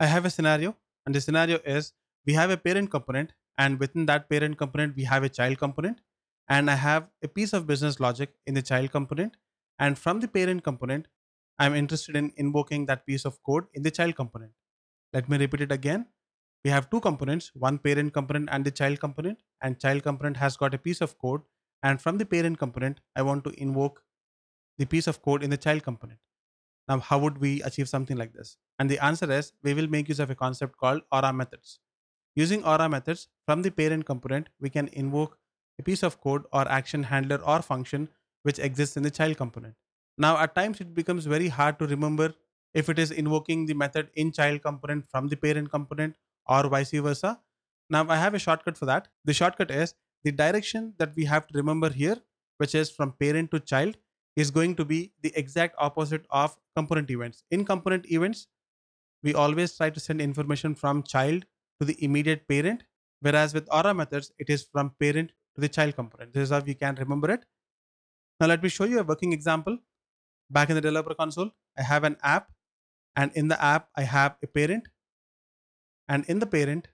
I have a scenario and the scenario is we have a parent component and within that parent component, we have a child component and I have a piece of business logic in the child component. And from the parent component, I'm interested in invoking that piece of code in the child component. Let me repeat it again. We have two components, one parent component and the child component and child component has got a piece of code. And from the parent component, I want to invoke the piece of code in the child component. Now, how would we achieve something like this? And the answer is we will make use of a concept called aura methods. Using aura methods from the parent component, we can invoke a piece of code or action handler or function which exists in the child component. Now, at times it becomes very hard to remember if it is invoking the method in child component from the parent component or vice versa. Now, I have a shortcut for that. The shortcut is the direction that we have to remember here, which is from parent to child, is going to be the exact opposite of component events. In component events, we always try to send information from child to the immediate parent, whereas with aura methods, it is from parent to the child component. This is how we can remember it. Now let me show you a working example. Back in the developer console, I have an app and in the app, I have a parent and in the parent,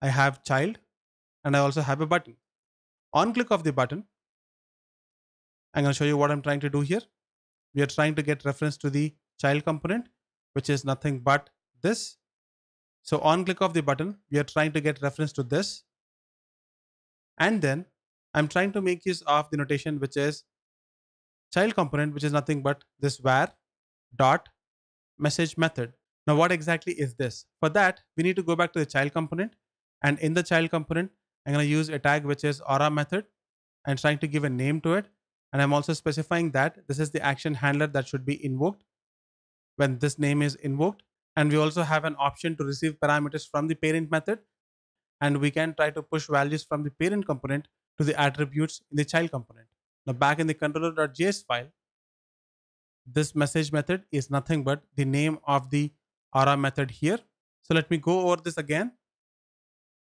I have child and I also have a button. On click of the button, I'm going to show you what I'm trying to do here. We are trying to get reference to the child component, which is nothing but this. So on click of the button, we are trying to get reference to this. And then I'm trying to make use of the notation, which is child component, which is nothing but this where dot message method. Now, what exactly is this? For that, we need to go back to the child component. And in the child component, I'm going to use a tag, which is aura method and trying to give a name to it and I'm also specifying that this is the action handler that should be invoked when this name is invoked. And we also have an option to receive parameters from the parent method. And we can try to push values from the parent component to the attributes in the child component. Now back in the controller.js file, this message method is nothing but the name of the aura method here. So let me go over this again.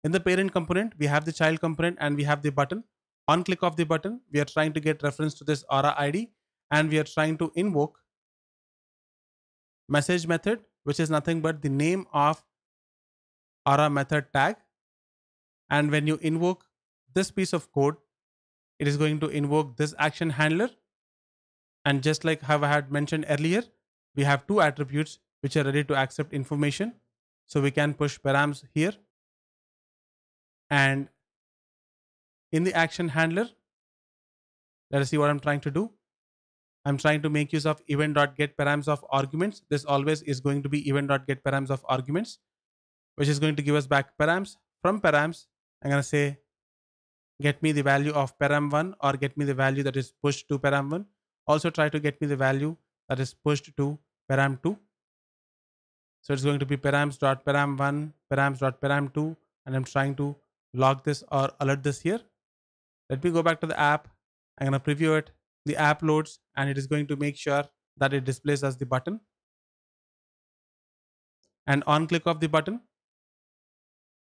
In the parent component, we have the child component and we have the button on click of the button, we are trying to get reference to this aura ID and we are trying to invoke message method, which is nothing but the name of aura method tag. And when you invoke this piece of code, it is going to invoke this action handler. And just like how I had mentioned earlier, we have two attributes which are ready to accept information. So we can push params here. And in the action handler. Let us see what I'm trying to do. I'm trying to make use of event.get params of arguments. This always is going to be event.get params of arguments, which is going to give us back params. From params, I'm going to say get me the value of param1 or get me the value that is pushed to param1. Also try to get me the value that is pushed to param2. So it's going to be params.param1, params.param2, and I'm trying to log this or alert this here. Let me go back to the app. I'm going to preview it. The app loads and it is going to make sure that it displays as the button. And on click of the button,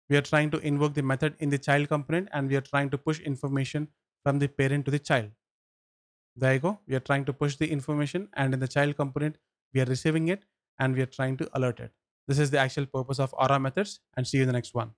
we are trying to invoke the method in the child component and we are trying to push information from the parent to the child. There you go. We are trying to push the information and in the child component, we are receiving it and we are trying to alert it. This is the actual purpose of aura methods and see you in the next one.